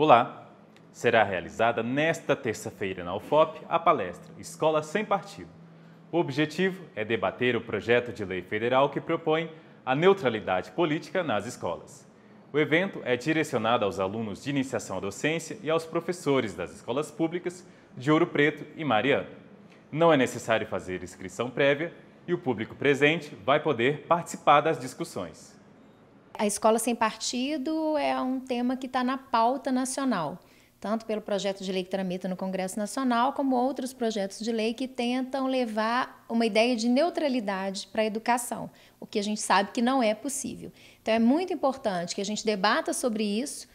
Olá! Será realizada nesta terça-feira na UFOP a palestra Escola Sem Partido. O objetivo é debater o projeto de lei federal que propõe a neutralidade política nas escolas. O evento é direcionado aos alunos de iniciação à docência e aos professores das escolas públicas de Ouro Preto e Mariana. Não é necessário fazer inscrição prévia e o público presente vai poder participar das discussões. A escola sem partido é um tema que está na pauta nacional, tanto pelo projeto de lei que tramita no Congresso Nacional, como outros projetos de lei que tentam levar uma ideia de neutralidade para a educação, o que a gente sabe que não é possível. Então, é muito importante que a gente debata sobre isso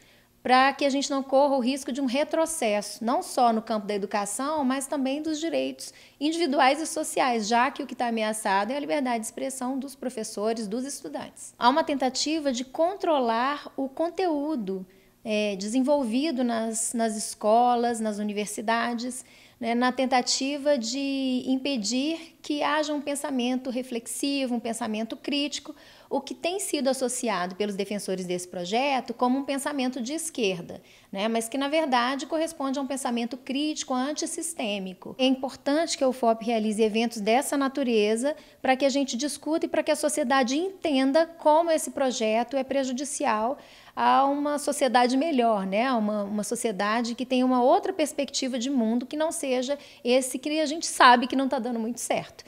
para que a gente não corra o risco de um retrocesso, não só no campo da educação, mas também dos direitos individuais e sociais, já que o que está ameaçado é a liberdade de expressão dos professores, dos estudantes. Há uma tentativa de controlar o conteúdo é, desenvolvido nas, nas escolas, nas universidades né, na tentativa de impedir que haja um pensamento reflexivo, um pensamento crítico, o que tem sido associado pelos defensores desse projeto como um pensamento de esquerda né? mas que na verdade corresponde a um pensamento crítico antissistêmico. É importante que a UFOP realize eventos dessa natureza para que a gente discuta e para que a sociedade entenda como esse projeto é prejudicial a uma sociedade melhor, né? uma, uma sociedade que tenha uma outra perspectiva de mundo que não seja esse que a gente sabe que não está dando muito certo.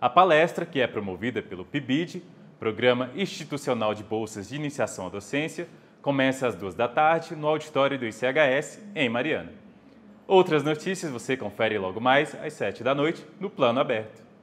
A palestra, que é promovida pelo PIBID, Programa Institucional de Bolsas de Iniciação à Docência, Começa às duas da tarde no auditório do ICHS, em Mariana. Outras notícias você confere logo mais às sete da noite no Plano Aberto.